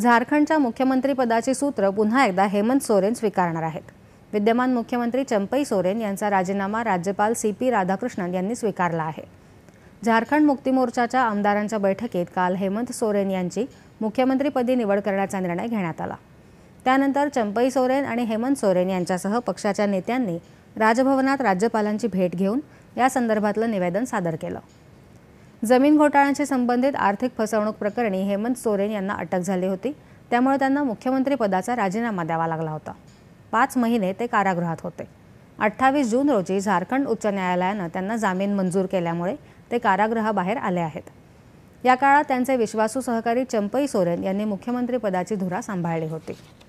झारखंडच्या मुख्यमंत्रीपदाची सूत्र पुन्हा एकदा हेमंत सोरेन स्वीकारणार आहेत विद्यमान मुख्यमंत्री चंपई सोरेन यांचा राजीनामा राज्यपाल सी पी राधाकृष्णन यांनी स्वीकारला आहे झारखंड मुक्ती मोर्चाच्या आमदारांच्या बैठकीत काल हेमंत सोरेन यांची मुख्यमंत्रीपदी निवड करण्याचा निर्णय घेण्यात आला त्यानंतर चंपई सोरेन आणि हेमंत सोरेन यांच्यासह पक्षाच्या नेत्यांनी राजभवनात राज्यपालांची भेट घेऊन या संदर्भातलं निवेदन सादर केलं जमीन घोटाळ्यांशी संबंधित आर्थिक फसवणूक प्रकरणी हेमंत सोरेन यांना अटक झाली होती त्यामुळे त्यांना मुख्यमंत्री पदाचा राजीनामा द्यावा लागला होता पाच महिने ते कारागृहात होते अठ्ठावीस जून रोजी झारखंड उच्च न्यायालयानं त्यांना जामीन मंजूर केल्यामुळे ते कारागृहाबाहेर आले आहेत या काळात त्यांचे विश्वासू सहकारी चंपई सोरेन यांनी मुख्यमंत्रीपदाची धुरा सांभाळली होती